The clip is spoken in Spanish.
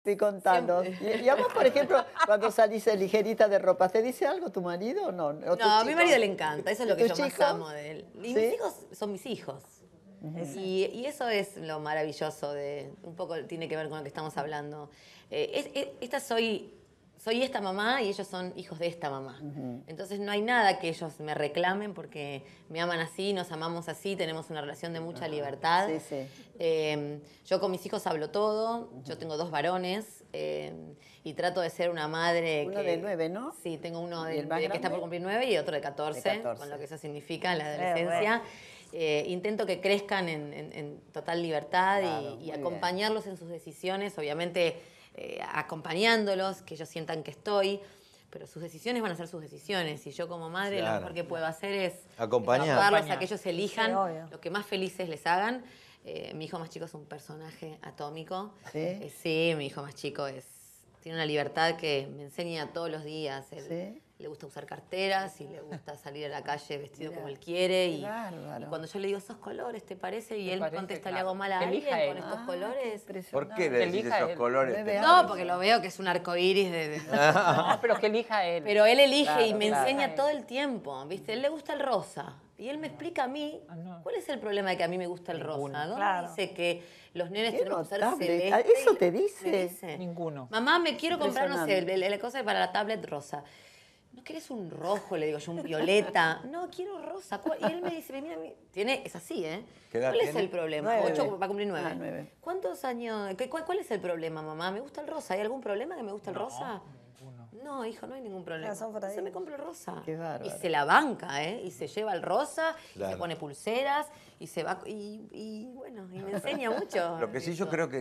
Estoy contando. Y, por ejemplo, cuando salís ligerita de ropa, ¿te dice algo tu marido o no? no, a mi marido le encanta, eso es lo que yo más amo de él. Y mis hijos son mis hijos. y, eso es lo maravilloso de, un poco tiene que ver con lo que estamos hablando. Eh, esta soy, soy esta mamá y ellos son hijos de esta mamá. Entonces no hay nada que ellos me reclamen porque me aman así, nos amamos así, tenemos una relación de mucha ah, libertad. Sí, sí. Em, yo con mis hijos hablo todo, yo tengo dos varones em, y trato de ser una madre. Uno de nueve, ¿no? Sí, tengo uno de, que está por cumplir nueve y otro de catorce con lo que eso significa en la adolescencia. Eh, intento que crezcan en, total libertad y, acompañarlos en sus decisiones, obviamente eh, acompañándolos, que ellos sientan que estoy pero sus decisiones van a ser sus decisiones y yo como madre lo mejor que puedo hacer es acompañarlos a que ellos elijan lo que más felices les hagan eh, mi hijo más chico es un personaje atómico. Eh, ¿Sí? mi hijo más chico es tiene una libertad que me enseña todos los días. ¿Sí? le gusta usar carteras y le gusta salir a la calle vestido como él quiere. Y, cuando yo le digo esos colores, ¿te parece? Y él contesta, ah, le hago mal a alguien con estos ah, colores. ¿Por qué le esos colores? No, porque lo veo que es un arco de... pero que elija él. Pero él elige y me enseña todo el tiempo, ¿viste? Él le gusta el rosa. Y él me ah. explica a mí cuál es el problema de que a mí me gusta el rosa. No dice que los nenes tienen que usar celeste? Eso te dice. dice. Ninguno. Mamá, me quiero comprar, no sé, la cosa para la tablet rosa. ¿no querés un rojo? Le digo yo, un violeta. no, quiero rosa. Y él me dice, mira, tiene, es así, ¿eh? ¿Cuál es el problema? Ocho, va a cumplir nueve. Ah, ¿Cuántos años? Cuál, es el problema, mamá? ¿Me gusta el rosa? ¿Hay algún problema que me gusta el rosa? No, hijo, no hay ningún problema. Se me compra el rosa. Y se la banca, ¿eh? Y se lleva el rosa, y se pone pulseras, y se va. Y, y bueno, y me enseña mucho. Lo que sí yo creo que.